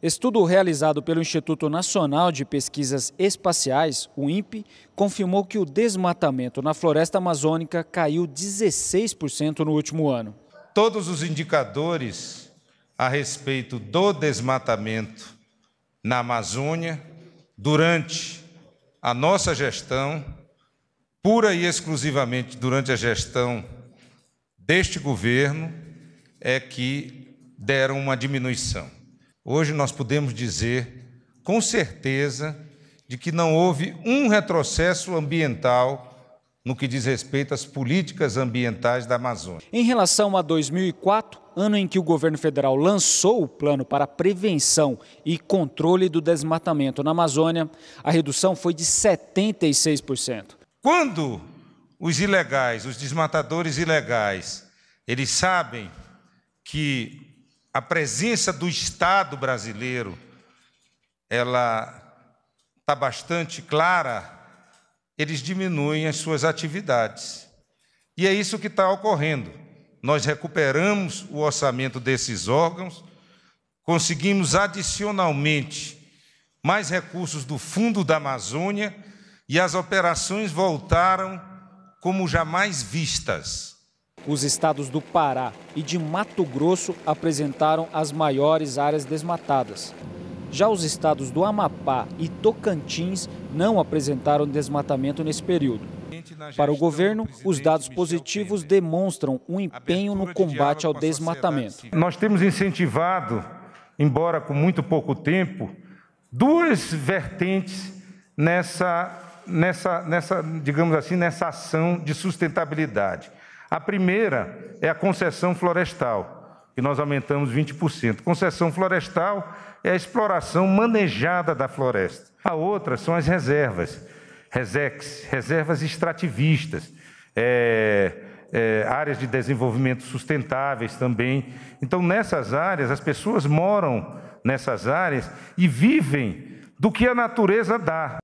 Estudo realizado pelo Instituto Nacional de Pesquisas Espaciais, o INPE, confirmou que o desmatamento na floresta amazônica caiu 16% no último ano. Todos os indicadores a respeito do desmatamento na Amazônia durante a nossa gestão, pura e exclusivamente durante a gestão deste governo, é que deram uma diminuição. Hoje nós podemos dizer, com certeza, de que não houve um retrocesso ambiental no que diz respeito às políticas ambientais da Amazônia. Em relação a 2004, ano em que o governo federal lançou o plano para prevenção e controle do desmatamento na Amazônia, a redução foi de 76%. Quando os ilegais, os desmatadores ilegais, eles sabem que a presença do Estado brasileiro, ela está bastante clara, eles diminuem as suas atividades. E é isso que está ocorrendo. Nós recuperamos o orçamento desses órgãos, conseguimos adicionalmente mais recursos do Fundo da Amazônia e as operações voltaram como jamais vistas. Os estados do Pará e de Mato Grosso apresentaram as maiores áreas desmatadas. Já os estados do Amapá e Tocantins não apresentaram desmatamento nesse período. Para o governo, os dados positivos demonstram um empenho no combate ao desmatamento. Nós temos incentivado, embora com muito pouco tempo, duas vertentes nessa, nessa, nessa digamos assim, nessa ação de sustentabilidade. A primeira é a concessão florestal, que nós aumentamos 20%. Concessão florestal é a exploração manejada da floresta. A outra são as reservas, resex, reservas extrativistas, é, é, áreas de desenvolvimento sustentáveis também. Então, nessas áreas, as pessoas moram nessas áreas e vivem do que a natureza dá.